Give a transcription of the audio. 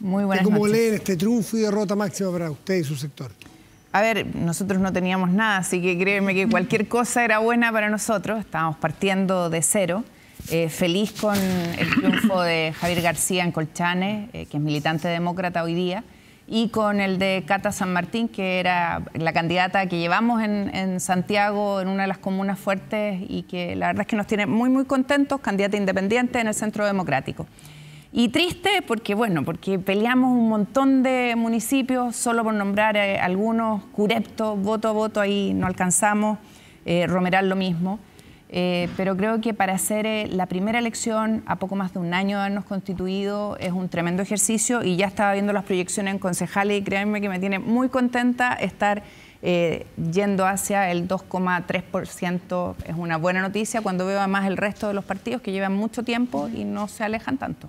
Muy buenas ¿Cómo noches. leen este triunfo y derrota máxima para usted y su sector? A ver, nosotros no teníamos nada, así que créeme que cualquier cosa era buena para nosotros. Estábamos partiendo de cero. Eh, feliz con el triunfo de Javier García en Colchane, eh, que es militante demócrata hoy día, y con el de Cata San Martín, que era la candidata que llevamos en, en Santiago, en una de las comunas fuertes, y que la verdad es que nos tiene muy, muy contentos, candidata independiente en el Centro Democrático. Y triste porque, bueno, porque peleamos un montón de municipios, solo por nombrar eh, algunos, Curepto, voto a voto, ahí no alcanzamos, eh, Romeral lo mismo. Eh, pero creo que para hacer la primera elección, a poco más de un año de habernos constituido, es un tremendo ejercicio y ya estaba viendo las proyecciones en concejales y créanme que me tiene muy contenta estar yendo hacia el 2,3%. Es una buena noticia cuando veo además el resto de los partidos que llevan mucho tiempo y no se alejan tanto.